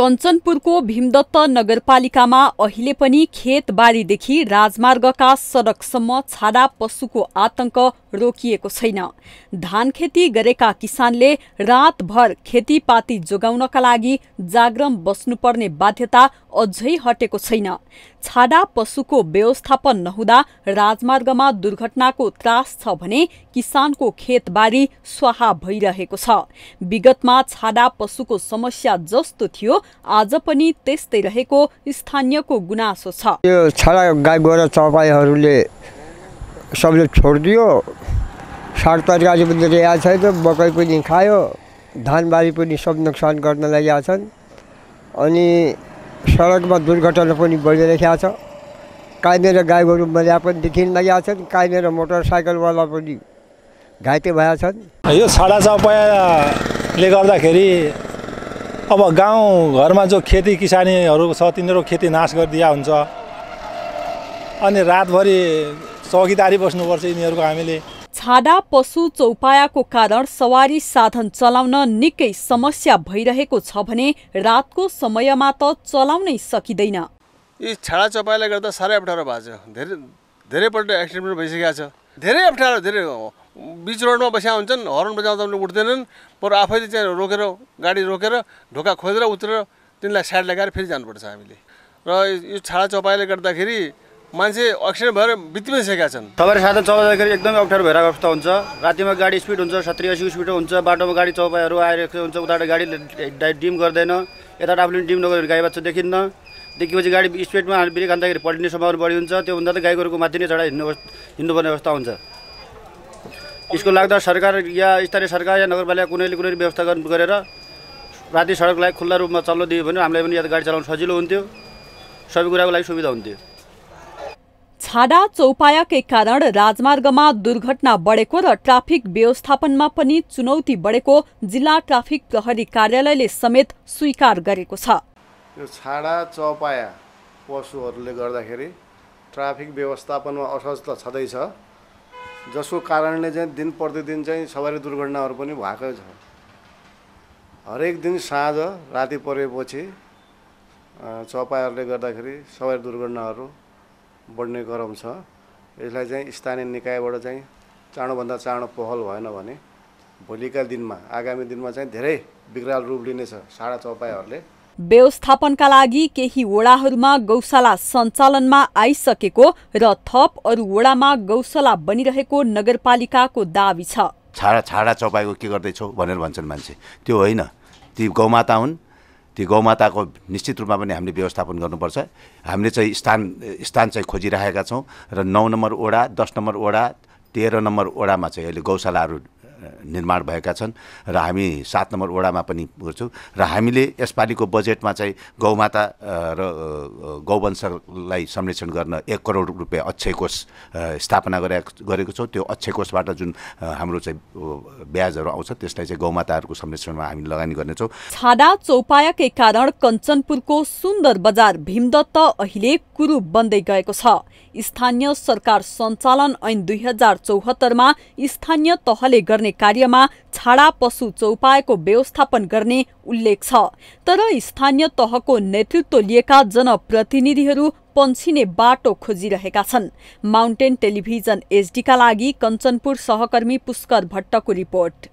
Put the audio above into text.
कञ्चनपुरको भीमदत्त नगरपालिकामा अहिले पनि खेतबारीदेखि राजमार्गका सडकसम्म छाडा पशुको आतंक रोकिएको छैन धान खेती गरेका किसानले रातभर खेतीपाती जोगाउनका लागि जाग्रम बस्नुपर्ने बाध्यता अझै हटेको छैन छाडा पशुको व्यवस्थापन नहुँदा राजमार्गमा दुर्घटनाको त्रास छ भने किसानको खेतबारी स्वाहा भइरहेको छ विगतमा छाडा पशुको समस्या जस्तो थियो आज पनि त्यस्तै रहेको स्थानीयको गुनासो छ छाडा गाई गोरु सबले छोडिदियो साग तरकारी पनि ल्याएको छैन मकै पनि खायो धानबारी पनि सब नोक्सान गर्न लागेका छन् अनि सडकमा दुर्घटना पनि बढिरहेका छ मेरो गाई गोरु मर्या पनि देखिन लागेका छन् मेरो मोटरसाइकलवाला पनि घाइते भएका छन् यो छाडा चौपायाले गर्दाखेरि अब गाउँ घरमा जो खेती किसानीहरू छ तिनीहरू खेती नाश गरिदिया हुन्छ अनि रातभरि चौकीदारी बस्नुपर्छ यिनीहरूको हामीले छाडा पशु चौपायाको कारण सवारी साधन चलाउन निकै समस्या भइरहेको छ भने रातको समयमा त चलाउनै सकिँदैन यी छाडा चौपायाले गर्दा साह्रै अप्ठ्यारो भएको छ धेरै धेरैपल्ट एक्सिडेन्ट भइसकेको छ धेरै अप्ठ्यारो धेरै बिच रोडमा बसिया हुन्छन् हर्न बजाउँदा पनि उठ्दैनन् बरु आफैले चाहिँ रोकेर गाडी रोकेर ढोका खोजेर उत्रेर तिनलाई साइड लगाएर फेरि जानुपर्छ हामीले र यो छाडा चौपायाले गर्दाखेरि मान्छे एक्सिडेन्ट भएर बित्तिमै सकेका छन् तपाईँहरू साधन चलाउँदाखेरि एकदमै अप्ठ्यारो भएर अवस्था हुन्छ रातिमा गाडी स्पिड हुन्छ सत्री असी स्पिड हुन्छ बाटोमा गाडी चौपाईहरू आइरहेको हुन्छ उताबाट गाडी डिम गर्दैन यता आफूले डिम नगर्यो भने गाई बाच्छा देखिन्न देखेपछि गाडी स्पिडमा ब्रेक हान्दाखेरि पल्टिने सम्भावना बढी हुन्छ त्योभन्दा त गाई गोरुको माथि नै चढाइ हिँड्नु हिँड्नुपर्ने अवस्था हुन्छ यसको लाग्दा सरकार या स्थानीय सरकार या नगरपालिका कुनैले कुनै व्यवस्था गरेर राति सडकलाई खुल्ला रूपमा चल्न दियो भने हामीलाई पनि या त गाडी चलाउनु सजिलो हुन्थ्यो सबै कुराको लागि सुविधा हुन्थ्यो छाडा चौपायाकै कारण राजमार्गमा दुर्घटना बढेको र ट्राफिक व्यवस्थापनमा पनि चुनौती बढेको जिल्ला ट्राफिक प्रहरी कार्यालयले समेत स्वीकार गरेको छ यो छाडा चौपाया पशुहरूले गर्दाखेरि ट्राफिक व्यवस्थापनमा असहज त छँदैछ जसको कारणले चाहिँ दिन प्रतिदिन चाहिँ सवारी दुर्घटनाहरू पनि भएकै छ हरेक दिन साँझ राति परेपछि चौपायाहरूले गर्दाखेरि सवारी दुर्घटनाहरू बढ्ने क्रम छ यसलाई चाहिँ स्थानीय निकायबाट चाहिँ चाँडोभन्दा चाँडो पहल भएन भने भोलिका दिनमा आगामी दिनमा चाहिँ धेरै विकराल रूप लिनेछ साडा चौपाईहरूले व्यवस्थापनका लागि केही वडाहरूमा गौशाला सञ्चालनमा आइसकेको र थप अरू वडामा गौशाला बनिरहेको नगरपालिकाको दावी छ छाडा छाडा चौपाईको के गर्दैछौ भनेर भन्छन् मान्छे त्यो होइन ती गौमाता हुन् ती गौमाताको निश्चित रूपमा पनि हामीले व्यवस्थापन गर्नुपर्छ हामीले चाहिँ स्थान स्थान चाहिँ खोजिराखेका छौँ र नौ नम्बर ओडा दस नम्बर ओडा तेह्र नम्बर ओडामा चाहिँ अहिले गौशालाहरू निर्माण भएका छन् र हामी सात नम्बर वडामा पनि गर्छौँ र हामीले यसपालिको बजेटमा चाहिँ गौमाता र गौवंशलाई संरक्षण गर्न एक करोड रुपियाँ अक्षय कोष स्थापना गरे गरेको छौँ त्यो अक्षय कोषबाट जुन हाम्रो चाहिँ ब्याजहरू आउँछ त्यसलाई चाहिँ गौमाताहरूको संरक्षणमा हामी लगानी गर्नेछौँ छाडा चौपायाकै कारण कञ्चनपुरको सुन्दर बजार भीमदत्त अहिले कुरूप बन्दै गएको छ स्थानीय सरकार सञ्चालन ऐन दुई हजार चौहत्तरमा स्थानीय तहले गर्ने कार्यमा छाडा पशु चौपाएको व्यवस्थापन गर्ने उल्लेख छ तर स्थानीय तहको नेतृत्व लिएका जनप्रतिनिधिहरू पन्छिने बाटो खोजिरहेका छन् माउन्टेन टेलिभिजन एचडीका लागि कञ्चनपुर सहकर्मी पुष्कर भट्टको रिपोर्ट